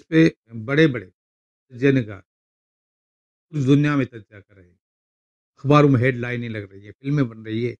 इस पे बड़े बड़े जनकार पूरी दुनिया में चर्चा कर रहे हैं अखबारों में हेडलाइनें लग रही है फिल्में बन रही है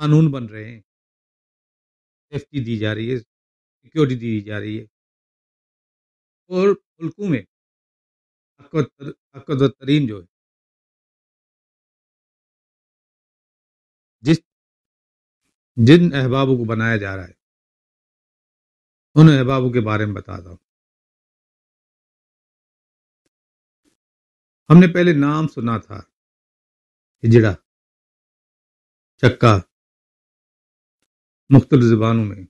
कानून बन रहे हैं सेफ्टी दी जा रही है सिक्योरिटी दी जा रही है और मुल्कों में अकदर तरीन जो है जिस जिन अहबाबों को बनाया जा रहा है उन अहबाबों के बारे में बताता हूं हमने पहले नाम सुना था हिजड़ा चक्का मुख्तल ज़बानों में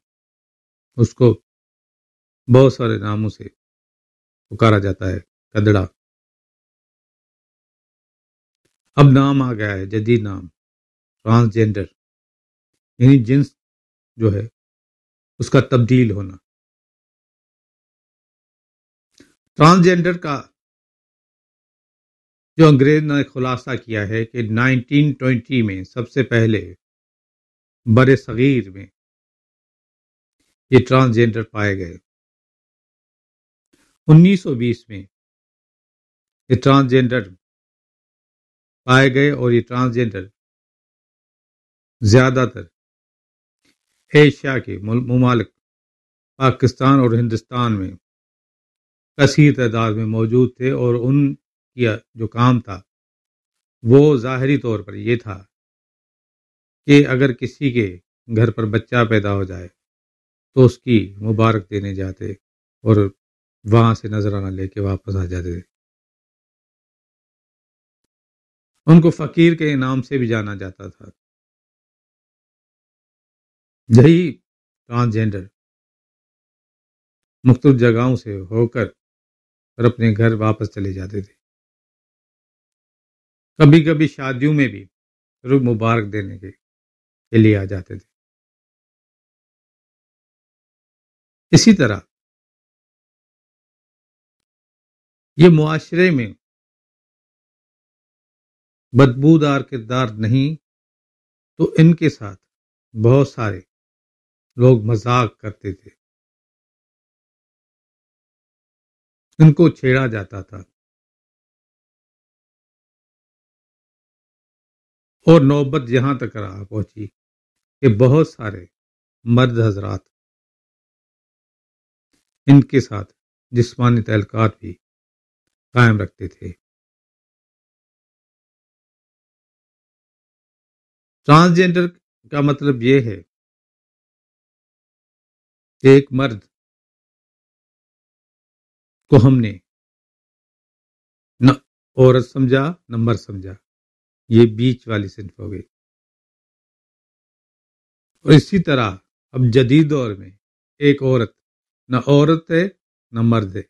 उसको बहुत सारे नामों से पुकारा जाता है कदड़ा अब नाम आ गया है जदीद नाम ट्रांसजेंडर यानी जिन्स जो है उसका तब्दील होना ट्रांसजेंडर का जो अंग्रेज ने खुलासा किया है कि 1920 में सबसे पहले बर सगीर में ये ट्रांसजेंडर पाए गए 1920 में ये ट्रांसजेंडर पाए गए और ये ट्रांसजेंडर ज़्यादातर एशिया के ममालिक पाकिस्तान और हिंदुस्तान में कसी तादाद में मौजूद थे और उन किया जो काम था वो ज़ाहरी तौर पर यह था कि अगर किसी के घर पर बच्चा पैदा हो जाए तो उसकी मुबारक देने जाते और वहाँ से नजराना लेके वापस आ जाते थे उनको फकीर के नाम से भी जाना जाता था यही ट्रांसजेंडर मुख्तु जगहों से होकर और अपने घर वापस चले जाते थे कभी कभी शादियों में भी रुख मुबारक देने के लिए आ जाते थे इसी तरह ये मुआशरे में बदबूदार किरदार नहीं तो इनके साथ बहुत सारे लोग मजाक करते थे उनको छेड़ा जाता था और नौबत यहाँ तक आ पहुंची कि बहुत सारे मर्द हजरात इनके साथ जिसमानी तहलकात भी कायम रखते थे ट्रांसजेंडर का मतलब यह है कि एक मर्द को हमने न औरत समझा न मर समझा ये बीच वाली सिंफ हो गई और इसी तरह अब जदीद दौर में एक औरत न औरत है न मर्द है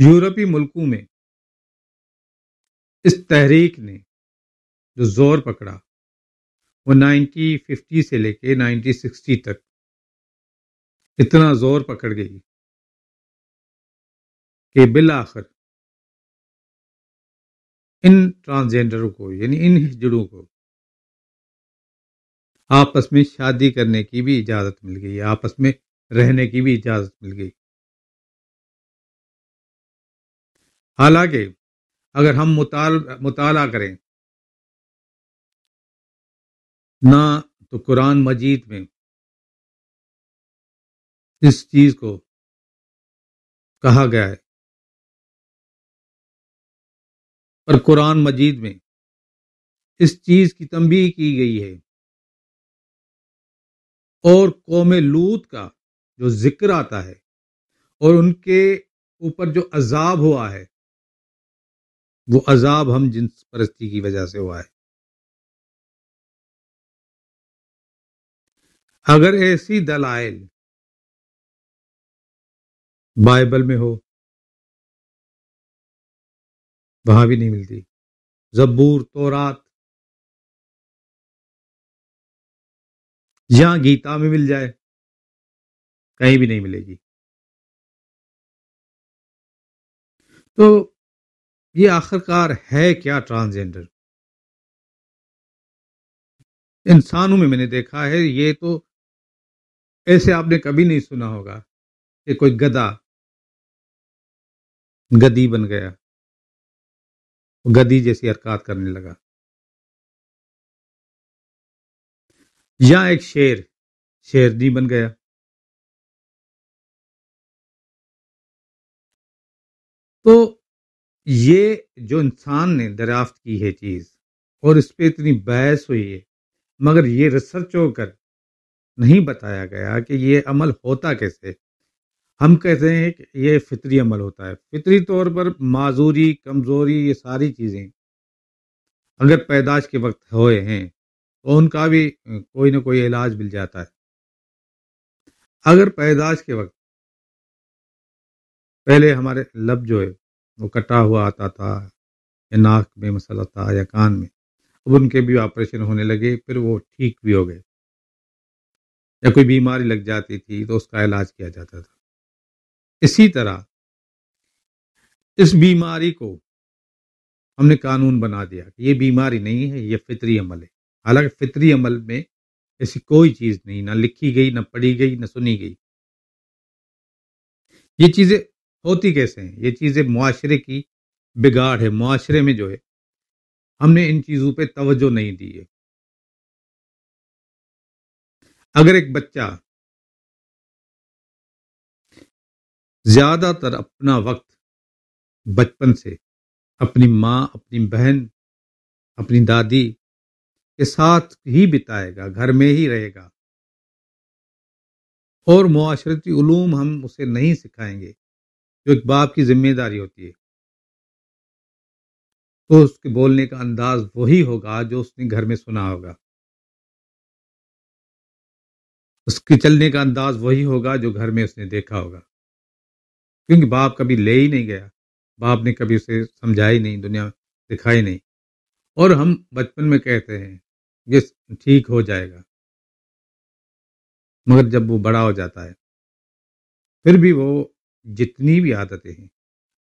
यूरोपीय मुल्कों में इस तहरीक ने जो जोर पकड़ा वो 1950 से लेके 1960 तक इतना जोर पकड़ गई कि बिल आखिर इन ट्रांसजेंडरों को यानी इन हिजड़ों को आपस में शादी करने की भी इजाज़त मिल गई आपस में रहने की भी इजाज़त मिल गई हालांकि अगर हम मुताल मुताला करें ना तो कुरान मजीद में इस चीज को कहा गया है पर कुरान मजीद में इस चीज की तंबी की गई है और कौम लूत का जो जिक्र आता है और उनके ऊपर जो अजाब हुआ है वो अजाब हम जिन परस्ती की वजह से हुआ है अगर ऐसी दलाइल बाइबल में हो वहां भी नहीं मिलती जबूर तोरात यहां गीता में मिल जाए कहीं भी नहीं मिलेगी तो ये आखिरकार है क्या ट्रांसजेंडर इंसानों में मैंने देखा है ये तो ऐसे आपने कभी नहीं सुना होगा कि कोई गधा गदी बन गया गदी जैसी हरकत करने लगा या एक शेर शेरनी बन गया तो ये जो इंसान ने दरियाफ्त की है चीज़ और इस पर इतनी बहस हुई है मगर ये रिसर्च होकर नहीं बताया गया कि ये अमल होता कैसे हम कहते हैं कि ये फितरी अमल होता है फितरी तौर पर माजूरी कमज़ोरी ये सारी चीज़ें अगर पैदाश के वक्त होए हैं तो उनका भी कोई ना कोई इलाज मिल जाता है अगर पैदाश के वक्त पहले हमारे लब जो है वो कटा हुआ आता था या नाक में मसला था या कान में अब उनके भी ऑपरेशन होने लगे फिर वो ठीक भी हो गए या कोई बीमारी लग जाती थी तो उसका इलाज किया जाता था इसी तरह इस बीमारी को हमने कानून बना दिया कि ये बीमारी नहीं है ये फितरी अमल है हालांकि फितरी अमल में ऐसी कोई चीज़ नहीं ना लिखी गई ना पढ़ी गई ना सुनी गई ये चीज़ें होती कैसे हैं ये चीज़ें माशरे की बिगाड़ है मुआरे में जो है हमने इन चीज़ों पे तवज्जो नहीं दी है अगर एक बच्चा ज़्यादातर अपना वक्त बचपन से अपनी माँ अपनी बहन अपनी दादी के साथ ही बिताएगा घर में ही रहेगा और माशरती उलूम हम उसे नहीं सिखाएंगे जो एक बाप की जिम्मेदारी होती है तो उसके बोलने का अंदाज वही होगा जो उसने घर में सुना होगा उसके चलने का अंदाज वही होगा जो घर में उसने देखा होगा क्योंकि बाप कभी ले ही नहीं गया बाप ने कभी उसे समझाई नहीं दुनिया दिखाई नहीं और हम बचपन में कहते हैं ये ठीक हो जाएगा मगर जब वो बड़ा हो जाता है फिर भी वो जितनी भी आदतें हैं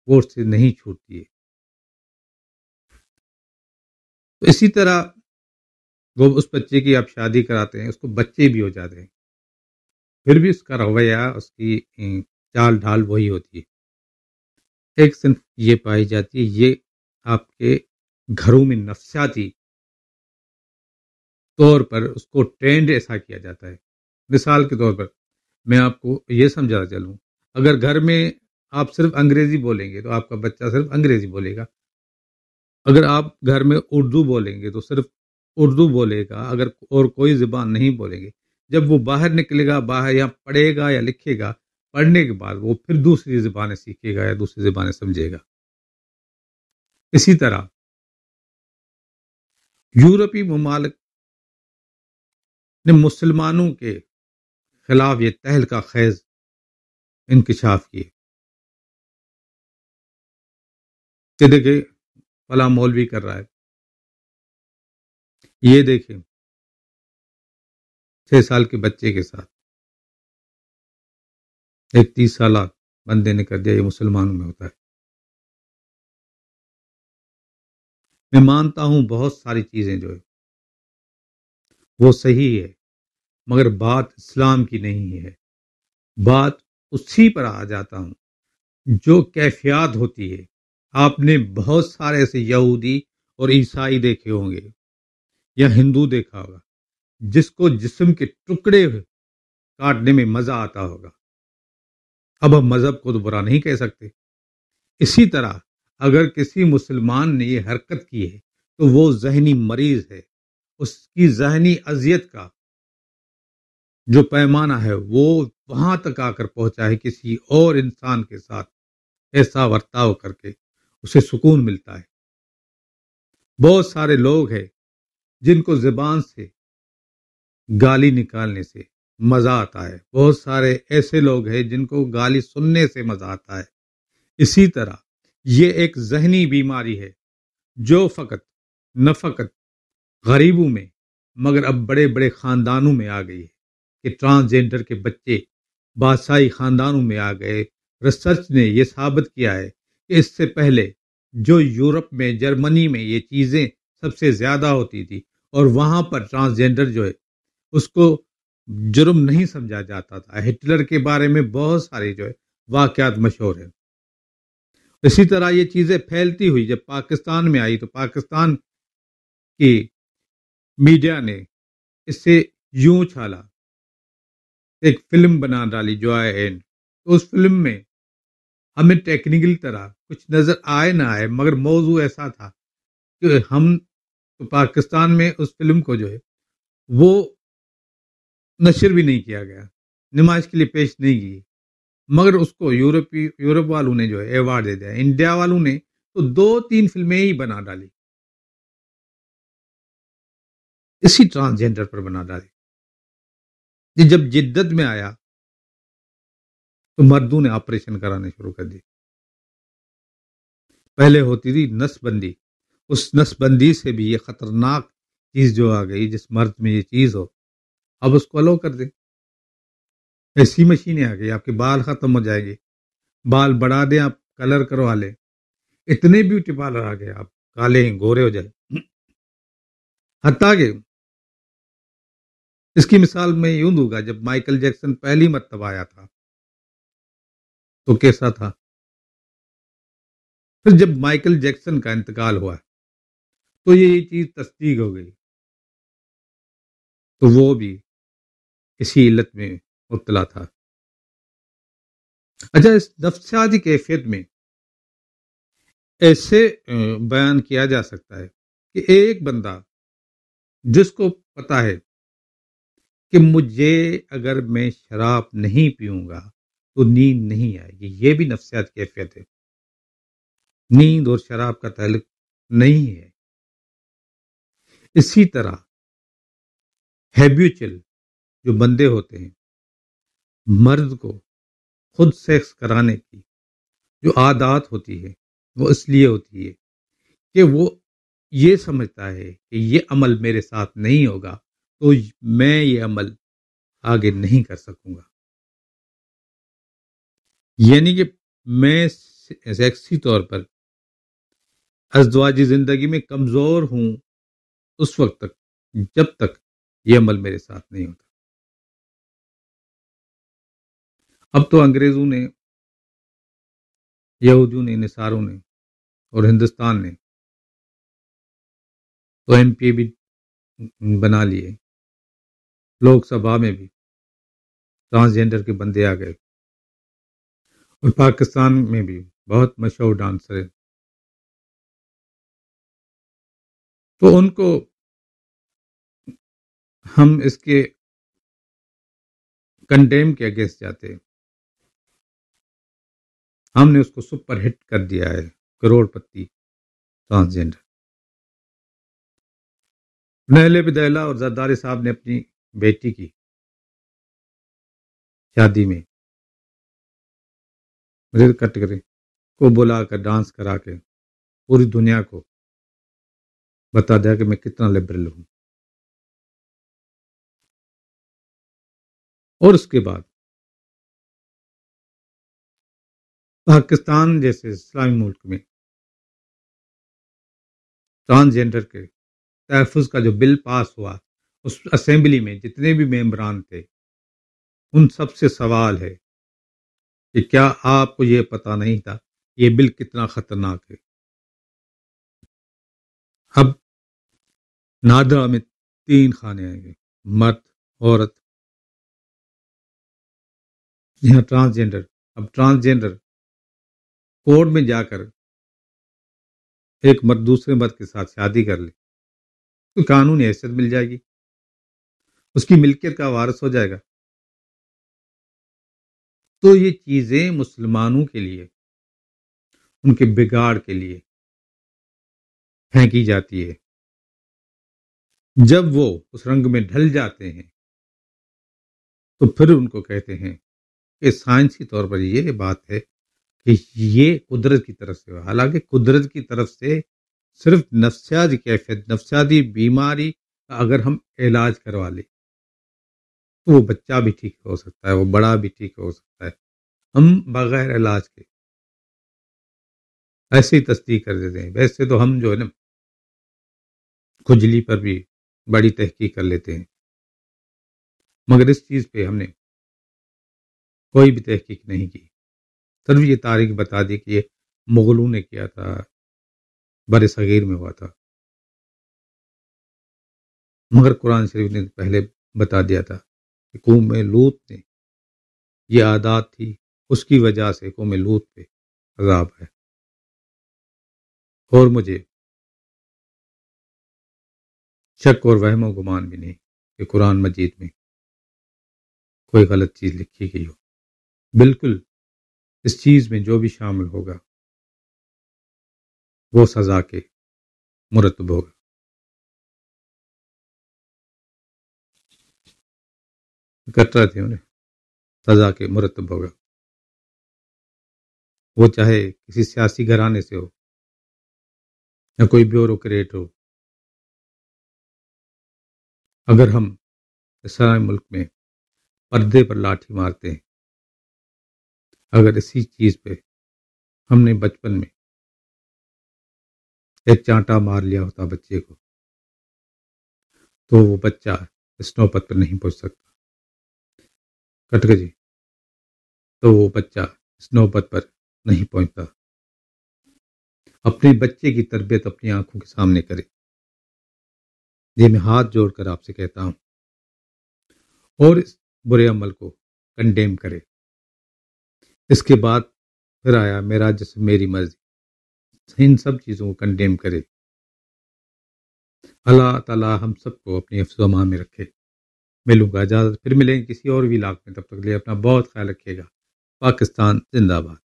वो उससे नहीं छूटती है तो इसी तरह वो उस बच्चे की आप शादी कराते हैं उसको बच्चे भी हो जाते हैं फिर भी उसका रवैया उसकी चाल ढाल वही होती है एक सिर्फ ये पाई जाती है ये आपके घरों में नफ्सियाती तौर पर उसको ट्रेंड ऐसा किया जाता है मिसाल के तौर पर मैं आपको ये समझा चलूँ अगर घर में आप सिर्फ अंग्रेजी बोलेंगे तो आपका बच्चा सिर्फ अंग्रेजी बोलेगा अगर आप घर में उर्दू बोलेंगे तो सिर्फ उर्दू बोलेगा अगर और कोई ज़बान नहीं बोलेंगे जब वो बाहर निकलेगा बाहर या पढ़ेगा या लिखेगा पढ़ने के बाद वो फिर दूसरी जबान सीखेगा या दूसरी जबान समझेगा इसी तरह यूरोपीय ममालक ने मुसलमानों के खिलाफ ये तहल का खैज इंकशाफ किए कि देखे फला मौलवी कर रहा है ये देखें छह साल के बच्चे के साथ एक तीस साल बंदे ने कर दिया ये मुसलमानों में होता है मैं मानता हूं बहुत सारी चीजें जो है वो सही है मगर बात इस्लाम की नहीं है बात उसी पर आ जाता हूं जो कैफियत होती है आपने बहुत सारे ऐसे यहूदी और ईसाई देखे होंगे या हिंदू देखा होगा जिसको जिस्म के टुकड़े काटने में मज़ा आता होगा अब हम मज़हब को तो बुरा नहीं कह सकते इसी तरह अगर किसी मुसलमान ने ये हरकत की है तो वो जहनी मरीज है उसकी जहनी अजियत का जो पैमाना है वो वहां तक आकर पहुंचा है किसी और इंसान के साथ ऐसा वर्ताव करके उसे सुकून मिलता है बहुत सारे लोग हैं जिनको ज़बान से गाली निकालने से मज़ा आता है बहुत सारे ऐसे लोग हैं जिनको गाली सुनने से मज़ा आता है इसी तरह ये एक जहनी बीमारी है जो फ़कत न फ़कत गरीबों में मगर अब बड़े बड़े ख़ानदानों में आ गई है कि ट्रांसजेंडर के बच्चे बादशाही ख़ानदानों में आ गए रिसर्च ने यह साबित किया है कि इससे पहले जो यूरोप में जर्मनी में ये चीज़ें सबसे ज़्यादा होती थी और वहाँ पर ट्रांसजेंडर जो है उसको जुर्म नहीं समझा जाता था हिटलर के बारे में बहुत सारे जो है वाक्यात मशहूर है इसी तरह ये चीज़ें फैलती हुई जब पाकिस्तान में आई तो पाकिस्तान की मीडिया ने इससे यूं छाला एक फिल्म बना डाली जो आए एंड तो उस फिल्म में हमें टेक्निकल तरह कुछ नज़र आए ना आए मगर मौजू ऐसा था कि हम तो पाकिस्तान में उस फिल्म को जो है वो नशर भी नहीं किया गया नमाज के लिए पेश नहीं की मगर उसको यूरोपी यूरोप वालों ने जो है अवार्ड दे दिया इंडिया वालों ने तो दो तीन फिल्में ही बना डाली इसी ट्रांसजेंडर पर बना डाली जब जिद्दत में आया तो मर्दों ने ऑपरेशन कराने शुरू कर दिए पहले होती थी नसबंदी उस नसबंदी से भी ये खतरनाक चीज जो आ गई जिस मर्द में ये चीज हो अब उसको अलो कर दें ऐसी मशीनें आ गई आपके बाल ख़त्म हो जाएंगे बाल बढ़ा दें आप कलर करवा लें इतने ब्यूटी पार्लर आ गए आप काले गोरे हो जाए हत्या के इसकी मिसाल मैं यूं दूंगा जब माइकल जैक्सन पहली मरतब आया था तो कैसा था फिर जब माइकल जैक्सन का इंतकाल हुआ तो ये चीज तस्दीक हो गई तो वो भी इसी इल्लत में मुबतला था अच्छा इस नफ्सियात कैफियत में ऐसे बयान किया जा सकता है कि एक बंदा जिसको पता है कि मुझे अगर मैं शराब नहीं पीऊंगा तो नींद नहीं आएगी ये भी नफसियात कैफियत है नींद और शराब का तहलक नहीं है इसी तरह हैब्यूचल जो बंदे होते हैं मर्द को खुद सेक्स कराने की जो आदात होती है वो इसलिए होती है कि वो ये समझता है कि ये अमल मेरे साथ नहीं होगा तो मैं ये अमल आगे नहीं कर सकूंगा यानी कि मैं सेक्सी तौर पर अजवाजी ज़िंदगी में कमज़ोर हूँ उस वक्त तक जब तक ये अमल मेरे साथ नहीं होता अब तो अंग्रेज़ों ने यहूदियों ने निसारों ने और हिंदुस्तान ने तो एम भी बना लिए लोकसभा में भी ट्रांसजेंडर के बंदे आ गए और पाकिस्तान में भी बहुत मशहूर डांसर है तो उनको हम इसके कंडेम के अगेंस्ट जाते हैं हमने उसको सुपर हिट कर दिया है करोड़पति ट्रांसजेंडर नहले बिदैला और जरदारी साहब ने अपनी बेटी की शादी में कट कटकरे को बुला कर डांस करा के पूरी दुनिया को बता दिया कि मैं कितना लिबरल हूं और उसके बाद पाकिस्तान जैसे इस्लामी मुल्क में ट्रांसजेंडर के तहफ़ का जो बिल पास हुआ उस असम्बली में जितने भी मेम्बरान थे उन सब से सवाल है कि क्या आपको ये पता नहीं था ये बिल कितना ख़तरनाक है अब नादरा में तीन खाने आएंगे मर्द औरत यहाँ ट्रांसजेंडर अब ट्रांसजेंडर कोर्ट में जाकर एक मर्द दूसरे मर्द के साथ शादी कर ले तो कानूनी हैसियत मिल जाएगी उसकी मिल्कियत का वारस हो जाएगा तो ये चीज़ें मुसलमानों के लिए उनके बिगाड़ के लिए फेंकी जाती है जब वो उस रंग में ढल जाते हैं तो फिर उनको कहते हैं कि साइंसी तौर पर ये बात है कि ये कुदरत की तरफ से हालांकि कुदरत की तरफ से सिर्फ नफ्सियाती कैफियत नफस्यादी बीमारी का अगर हम इलाज करवा लें तो वो बच्चा भी ठीक हो सकता है वो बड़ा भी ठीक हो सकता है हम बगैर इलाज के ऐसे ही तस्दीक कर देते हैं वैसे तो हम जो है ना खुजली पर भी बड़ी तहकीक कर लेते हैं मगर इस चीज़ पे हमने कोई भी तहकीक नहीं की सिर्फ ये तारीख बता दी कि ये मुगलों ने किया था बर सगीर में हुआ था मगर कुरान शरीफ ने पहले बता दिया था कि कौम लूत ने यह आदात थी उसकी वजह से कौम लूत पे अजाब है और मुझे शक और वहम गुमान भी नहीं कि कुरान मजीद में कोई गलत चीज़ लिखी गई हो बिल्कुल इस चीज में जो भी शामिल होगा वो सजा के मुरतब होगा रहे थे उन्हें सजा के मुरतब होगा वो चाहे किसी सियासी घराने से हो या कोई ब्यूरोक्रेट हो अगर हम इस मुल्क में पर्दे पर लाठी मारते हैं अगर इसी चीज पे हमने बचपन में एक चांटा मार लिया होता बच्चे को तो वो बच्चा स्नो पद पर नहीं पहुंच सकता कटक जी तो वो बच्चा स्नो पद पर नहीं पहुंचता अपने बच्चे की तरबियत अपनी आंखों के सामने करे ये मैं हाथ जोड़कर आपसे कहता हूं और इस बुरे अमल को कंडेम करे इसके बाद फिर आया मेरा जिसम मेरी मर्जी इन सब चीज़ों को कंडेम करे अल्लाह ताला हम सबको अपने अफजमा में रखे मिलूंगा इजाज़त फिर मिलेंगे किसी और भी इलाक में तब तक लिए अपना बहुत ख्याल रखिएगा पाकिस्तान जिंदाबाद